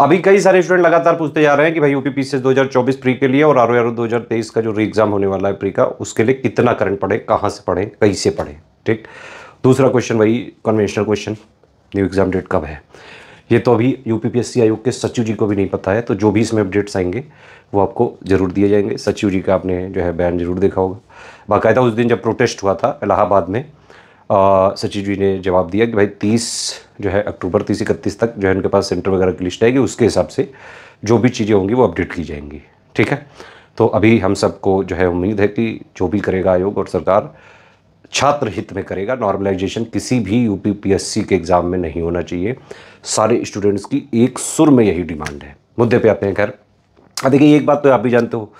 अभी कई सारे स्टूडेंट लगातार पूछते जा रहे हैं कि भाई यूपी पी से दो प्री के लिए और आर ओ दो का जो री एग्जाम होने वाला है प्री का उसके लिए कितना करंट पढ़े कहाँ से पढ़े कैसे पढ़े ठीक दूसरा क्वेश्चन वही conventional question new exam date कब है ये तो अभी यूपीपीएससी आयोग के सचिव जी को भी नहीं पता है तो जो भी इसमें अपडेट्स आएंगे वो आपको जरूर दिए जाएंगे सचिव जी का आपने जो है बयान जरूर देखा होगा बाकायदा उस दिन जब प्रोटेस्ट हुआ था इलाहाबाद में सचिव जी ने जवाब दिया कि भाई तीस जो है अक्टूबर तीस इकतीस तक जो है उनके पास सेंटर वगैरह की लिस्ट आएगी उसके हिसाब से जो भी चीज़ें होंगी वो अपडेट की जाएंगी ठीक है तो अभी हम सबको जो है उम्मीद है कि जो भी करेगा आयोग और सरकार छात्र हित में करेगा नॉर्मलाइजेशन किसी भी यूपीपीएससी के एग्ज़ाम में नहीं होना चाहिए सारे स्टूडेंट्स की एक सुर में यही डिमांड है मुद्दे पे आते हैं खैर देखिए एक बात तो आप भी जानते हो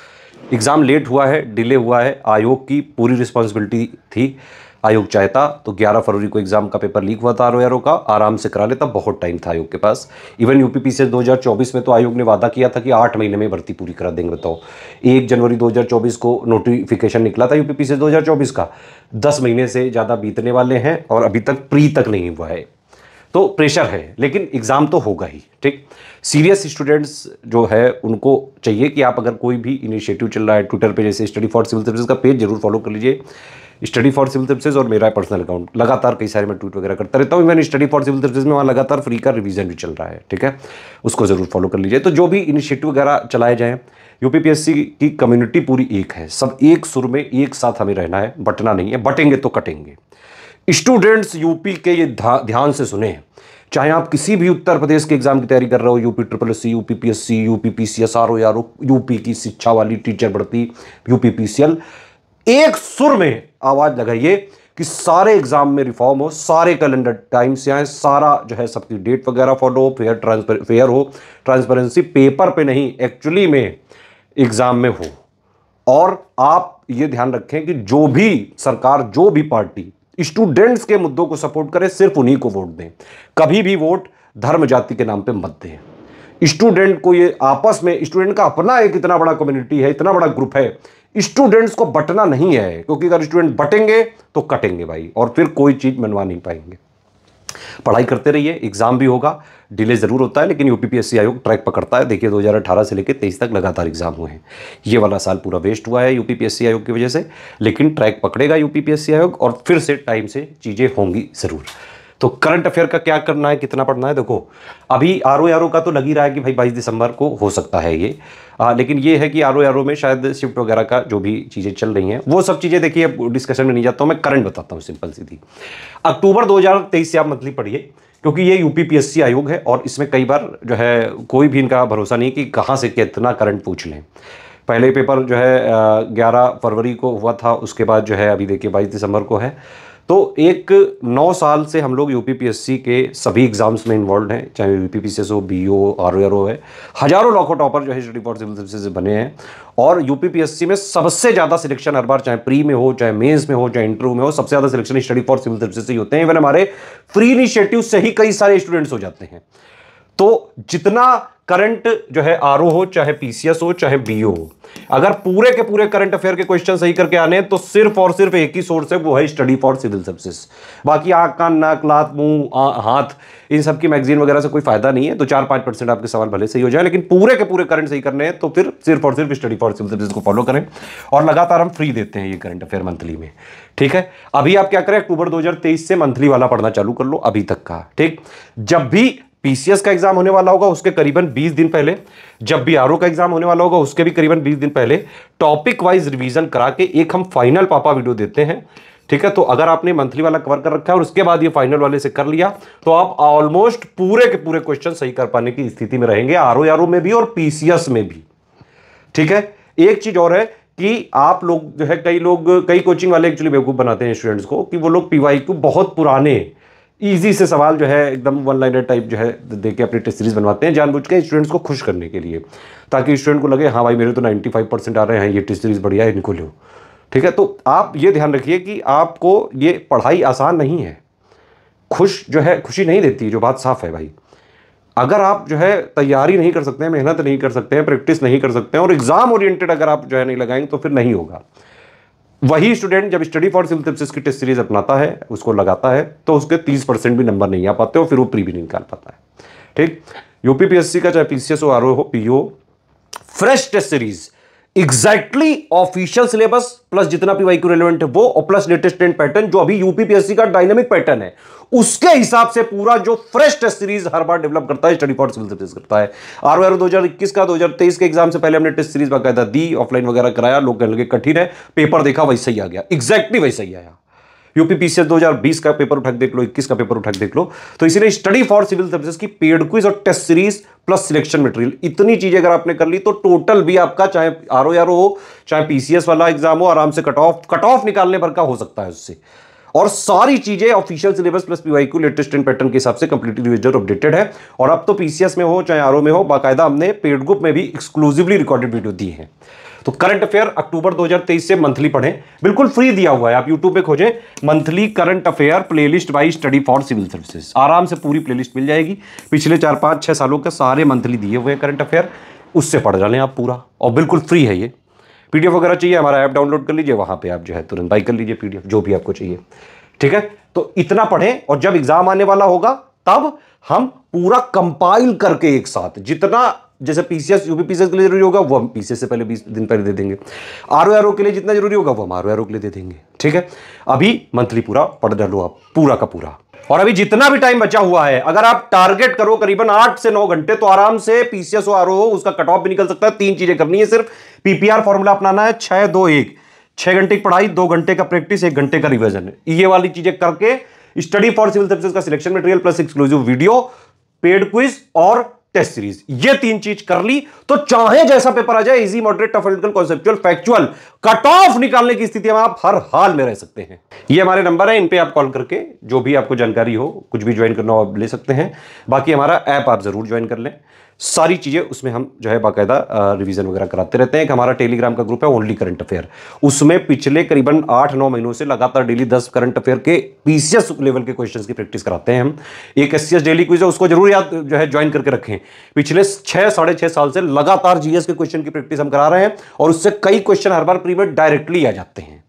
एग्ज़ाम लेट हुआ है डिले हुआ है आयोग की पूरी रिस्पॉन्सिबिलिटी थी आयोग चाहता तो 11 फरवरी को एग्जाम का पेपर लीक हुआ था आर का आराम से करा लेता बहुत टाइम था आयोग के पास इवन पी से चौबीस में तो आयोग ने वादा किया था कि आठ महीने में भर्ती पूरी करा देंगे बताओ एक जनवरी दो हजार चौबीस को नोटिफिकेशन निकला था यूपीपी से चौबीस का दस महीने से ज़्यादा बीतने वाले हैं और अभी तक प्री तक नहीं हुआ है तो प्रेशर है लेकिन एग्ज़ाम तो होगा ही ठीक सीरियस स्टूडेंट्स जो है उनको चाहिए कि आप अगर कोई भी इनिशिएटिव चल रहा है ट्विटर पे जैसे स्टडी फॉर सिविल सर्विस का पेज जरूर फॉलो कर लीजिए स्टडी फॉर सिविल सर्विसेज और मेरा पर्सनल अकाउंट लगातार कई सारे मैं ट्वीट वगैरह करता रहता हूँ even study for civil services में वहाँ लगातार फ्री का रिवीजन भी चल रहा है ठीक है उसको ज़रूर फॉलो कर लीजिए तो जो भी इनिशिएटिव वगैरह चलाए जाएँ यूपीपीएससी की कम्युनिटी पूरी एक है सब एक सुर में एक साथ हमें रहना है बटना नहीं है बटेंगे तो कटेंगे स्टूडेंट्स यूपी के ये ध्यान से सुने चाहे आप किसी भी उत्तर प्रदेश के एग्जाम की तैयारी कर रहे हो UP triple S C UP P S C UP P C S R O यार यूपी की शिक्षा वाली टीचर भर्ती यूपी पी सी एल एक सुर में आवाज़ लगाइए कि सारे एग्ज़ाम में रिफॉर्म हो सारे कैलेंडर टाइम से आए सारा जो है सबकी डेट वगैरह फॉलो हो फेयर ट्रांसपेर फेयर हो ट्रांसपेरेंसी पेपर पे नहीं एक्चुअली में एग्ज़ाम में हो और आप ये ध्यान रखें कि जो भी सरकार जो भी पार्टी स्टूडेंट्स के मुद्दों को सपोर्ट करे सिर्फ उन्हीं को वोट दें कभी भी वोट धर्म जाति के नाम पर मत दें स्टूडेंट को ये आपस में स्टूडेंट का अपना एक इतना बड़ा कम्युनिटी है इतना बड़ा ग्रुप है स्टूडेंट्स को बटना नहीं है क्योंकि अगर स्टूडेंट बटेंगे तो कटेंगे भाई और फिर कोई चीज़ मनवा नहीं पाएंगे पढ़ाई करते रहिए एग्जाम भी होगा डिले ज़रूर होता है लेकिन यूपीपीएससी आयोग ट्रैक पकड़ता है देखिए 2018 से लेकर तेईस तक लगातार एग्जाम हुए हैं ये वाला साल पूरा वेस्ट हुआ है यूपीपीएससी आयोग की वजह से लेकिन ट्रैक पकड़ेगा यूपीपीएससी आयोग और फिर से टाइम से चीज़ें होंगी ज़रूर तो करंट अफेयर का क्या करना है कितना पढ़ना है देखो अभी आर ओ आर ओ का तो लग ही रहा है कि भाई बाईस दिसंबर को हो सकता है ये आ, लेकिन ये है कि आर ओ आर ओ में शायद शिफ्ट वगैरह का जो भी चीज़ें चल रही हैं वो सब चीज़ें देखिए अब डिस्कशन में नहीं जाता हूँ मैं करंट बताता हूँ सिंपल सीधी अक्टूबर तेईस से आप मंथली पढ़िए क्योंकि ये सी आयोग है और इसमें कई बार जो है कोई भी इनका भरोसा नहीं कि कहाँ से कितना करंट पूछ लें पहले पेपर जो है ग्यारह फरवरी को हुआ था उसके बाद जो है अभी देखिए बाईस दिसंबर को है तो एक नौ साल से हम लोग यूपीपीएससी के सभी एग्जाम्स में इन्वॉल्व हैं चाहे यूपीपीसीएस हो बी ओ आर ओ है हजारों लाखों टॉपर जो है स्टडी फॉर सिविल सर्विसेज बने हैं और यूपीपीएससी में सबसे ज़्यादा सिलेक्शन हर बार चाहे प्री में हो चाहे मेन्स में हो चाहे इंटरव्यू में हो सबसे ज़्यादा selection study for civil services से ही होते हैं इवन हमारे फ्री इनिशिएटिव से ही कई सारे स्टूडेंट्स हो जाते हैं तो जितना करंट जो है आर हो चाहे पीसीएस हो चाहे बीओ हो अगर पूरे के पूरे करंट अफेयर के क्वेश्चन सही करके आने तो सिर्फ और सिर्फ एक ही सोर्स है वो है स्टडी फॉर सिविल सर्विसेज बाकी आंख कान नाक लात मुंह हाथ इन सब की मैगजीन वगैरह से कोई फायदा नहीं है तो चार पांच परसेंट आपके सवाल भले सही हो जाए लेकिन पूरे के पूरे करंट सही करने हैं तो फिर सिर्फ और सिर्फ स्टडी फॉर सिविल सर्विस को फॉलो करें और लगातार हम फ्री देते हैं ये करंट अफेयर मंथली में ठीक है अभी आप क्या करें अक्टूबर दो से मंथली वाला पढ़ना चालू कर लो अभी तक का ठीक जब भी पीसीएस का एग्जाम होने वाला होगा उसके करीबन 20 दिन पहले जब बी आर का एग्जाम होने वाला होगा उसके भी करीबन 20 दिन पहले टॉपिक वाइज रिवीजन करा के एक हम फाइनल पापा वीडियो देते हैं ठीक है तो अगर आपने मंथली वाला कवर कर रखा है और उसके बाद ये फाइनल वाले से कर लिया तो आप ऑलमोस्ट पूरे के पूरे क्वेश्चन सही कर पाने की स्थिति में रहेंगे आर ओ में भी और पीसीएस में भी ठीक है एक चीज और है कि आप लोग जो है कई लोग कई कोचिंग वाले एक्चुअली बेवकूफ़ बनाते हैं स्टूडेंट्स को कि वो लोग पीवाई को बहुत पुराने ईजी से सवाल जो है एकदम वन लाइनर टाइप जो है दे के अपनी टेस्ट सीरीज़ बनवाते हैं जानबूझ के स्टूडेंट्स को खुश करने के लिए ताकि स्टूडेंट को लगे हाँ भाई मेरे तो 95 परसेंट आ रहे हैं ये टेस्ट सीरीज़ बढ़िया है इनको लो ठीक है तो आप ये ध्यान रखिए कि आपको ये पढ़ाई आसान नहीं है खुश जो है खुशी नहीं देती जो बात साफ़ है भाई अगर आप जो है तैयारी नहीं कर सकते हैं मेहनत नहीं कर सकते हैं प्रैक्टिस नहीं कर सकते हैं और एग्ज़ाम ओरिएंटेड अगर आप जो है नहीं लगाएंगे तो फिर नहीं होगा वही स्टूडेंट जब स्टडी फॉर सिंथेसिस की टेस्ट सीरीज अपनाता है उसको लगाता है तो उसके तीस परसेंट भी नंबर नहीं आ पाते और फिर वो प्री भी नहीं निकाल पाता है ठीक यूपीपीएससी का चाहे पीसीएस हो आर हो PO fresh test series exactly official syllabus plus जितना पीवाई क्यू रेलिवेंट है वो और प्लस लेटेस्ट ट्रेंड पैटर्न जो अभी यूपीपीएससी का डायनेमिक पैटर्न है उसके हिसाब से पूरा जो फ्रेश टेस्ट सीरीज हर बार डेवलप करता है स्टडी फॉर सिविल सर्विस करता है आर दो हजार इक्कीस का दो हजार तेईस के एग्जाम से पहले हमने टेस्ट सीरीज बाकायदा दी ऑफलाइन वगैरह कराया लोग कठिन है पेपर देखा वैसे ही आ गया एग्जैक्टली वैसे ही आया यूपीपीसीएस 2020 का पेपर उठा देख लो इक्कीस का पेपर उठा देख लो तो इसीलिए स्टडी फॉर सिविल सर्विसेज की पेड क्विज और test series plus selection material इतनी चीजें अगर आपने कर ली तो टोटल भी आपका चाहे आर ओ हो चाहे पीसीएस वाला एग्जाम हो आराम से कट ऑफ कट ऑफ निकालने भर का हो सकता है उससे और सारी चीजें ऑफिशियल सिलेबस प्लस पीवाई को लेटेस्ट एंड पैटर्न के हिसाब से कंप्लीटली रिविजन अपडेटेड है और अब तो पीसीएस में हो चाहे आर में हो बाकायदा हमने पेड ग्रुप में भी एक्सक्लूसिवली रिकॉर्डेड वीडियो दी है तो करंट अफेयर अक्टूबर 2023 से मंथली पढ़ें बिल्कुल फ्री दिया हुआ है आप यूट्यूब पे खोजें monthly current affair playlist by study for civil services आराम से पूरी प्लेलिस्ट मिल जाएगी पिछले चार पांच छह सालों के सारे मंथली दिए हुए हैं करंट अफेयर उससे पढ़ जाने आप पूरा और बिल्कुल फ्री है ये पीडीएफ वगैरह चाहिए हमारा ऐप डाउनलोड कर लीजिए वहाँ पे आप जो है तुरंत बाई कर लीजिए पीडीएफ जो भी आपको चाहिए ठीक है तो इतना पढ़ें और जब एग्जाम आने वाला होगा तब हम पूरा कंपाइल करके एक साथ जितना जैसे पीसीएस यूपी के लिए जरूरी होगा वो हम पीसीएस से पहले बीस दिन पहले दे देंगे आर ओ के लिए जितना जरूरी होगा वो हम आर ओ के लिए दे देंगे ठीक है अभी मंथली पूरा पढ़ डालो आप पूरा का पूरा और अभी जितना भी टाइम बचा हुआ है अगर आप टारगेट करो करीबन आठ से नौ घंटे तो आराम से पीसीएस हो उसका कट ऑफ भी निकल सकता है तीन चीजें करनी है सिर्फ पीपीआर फॉर्मूला अपनाना है छह दो एक छह घंटे की पढ़ाई दो घंटे का प्रैक्टिस एक घंटे का रिविजन ये वाली चीजें करके स्टडी फॉर सिविल सर्विस का selection material plus exclusive video paid quiz और टेस्ट सीरीज ये तीन चीज कर ली तो चाहे जैसा पेपर आ जाए इजी मॉडरेट टफ एंडल कॉन्सेप्चुअल फैक्चुअल कट ऑफ निकालने की स्थिति में आप हर हाल में रह सकते हैं ये हमारे नंबर है इन पे आप कॉल करके जो भी आपको जानकारी हो कुछ भी ज्वाइन करना हो आप ले सकते हैं बाकी हमारा ऐप आप जरूर ज्वाइन कर लें सारी चीज़ें उसमें हम जो है बाकायदा रिवीजन वगैरह कराते रहते हैं एक हमारा टेलीग्राम का ग्रुप है ओनली करंट अफेयर उसमें पिछले करीबन आठ नौ महीनों से लगातार डेली दस करंट अफेयर के पीसीएस लेवल के क्वेश्चन की प्रैक्टिस कराते हैं हम एक एस डेली क्विज है उसको जरूर याद जो है ज्वाइन करके रखें पिछले छः साढ़े साल से लगातार जीएस के क्वेश्चन की प्रैक्टिस हम करा रहे हैं और उससे कई क्वेश्चन हर बार प्रीमियर डायरेक्टली आ जाते हैं